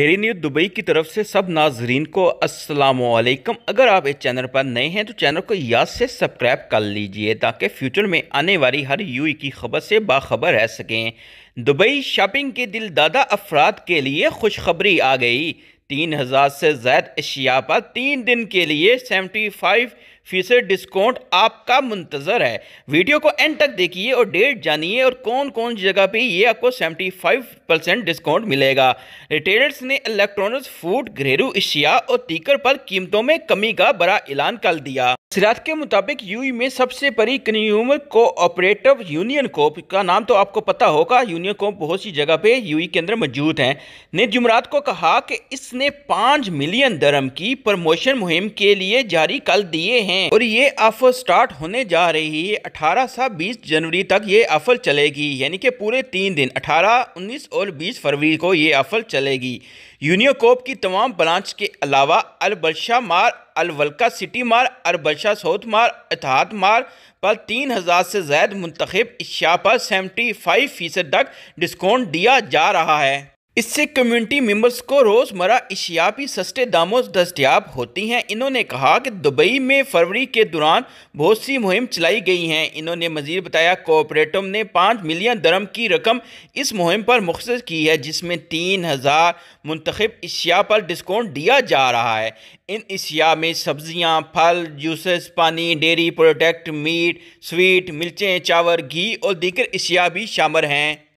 मेरी news Dubai की तरफ से सब नाजरीन को अस्सलाम वालेकुम अगर आप इस चैनल पर नए हैं तो चैनल को याद से सब्सक्राइब कर लीजिए ताकि फ्यूचर में आने वाली हर यूई की खबर से बाखबर रह सकें दुबई शॉपिंग के दिल दादा अफराद के लिए खुशखबरी आ गई तीन हज़ार से ज़ायद अशिया पर तीन दिन के लिए सेवेंटी फाइव फीसद डिस्काउंट आपका मुंतज़र है वीडियो को एंड तक देखिए और डेट जानिए और कौन कौन जगह पे ये आपको सेवेंटी फाइव परसेंट डिस्काउंट मिलेगा रिटेलर्स ने इलेक्ट्रॉनिक्स फूड घरेलू अशिया और तीकर पर कीमतों में कमी का बड़ा ऐलान कर दिया सिराज के मुताबिक यूई में सबसे बड़ी कंज्यूमर कोऑपरेटिव यूनियन कोप का नाम तो आपको पता होगा यूनियन कोप बहुत सी जगह पे यूई के अंदर मौजूद हैं ने जुमरात को कहा कि इसने पाँच मिलियन दरम की प्रमोशन मुहिम के लिए जारी कर दिए हैं और ये ऑफर स्टार्ट होने जा रही है अठारह से बीस जनवरी तक ये ऑफर चलेगी यानी कि पूरे तीन दिन अठारह उन्नीस और बीस फरवरी को ये ऑफर चलेगी यूनियोकोप की तमाम ब्रांच के अलावा अलबरशा मार अलवलका सिटी मार अलबरशा साउथ मार अतहात मार पर तीन हज़ार से ज़ायद मंतखब इशा पर सेवेंटी फाइव फ़ीसद तक डिस्काउंट दिया जा रहा है इससे कम्युनिटी मेंबर्स को रोज़मर्रा भी सस्ते दामों दस्तियाब होती हैं इन्होंने कहा कि दुबई में फरवरी के दौरान बहुत सी मुहिम चलाई गई हैं इन्होंने मजीद बताया कोऑपरेटिव ने पाँच मिलियन दरम की रकम इस मुहिम पर मुख्त की है जिसमें तीन हज़ार मंतखब अशिया पर डिस्काउंट दिया जा रहा है इन अशिया में सब्ज़ियाँ फल जूसेस पानी डेयरी प्रोडक्ट मीट स्वीट मिर्चें चावर घी और दीगर अशिया भी शामिल हैं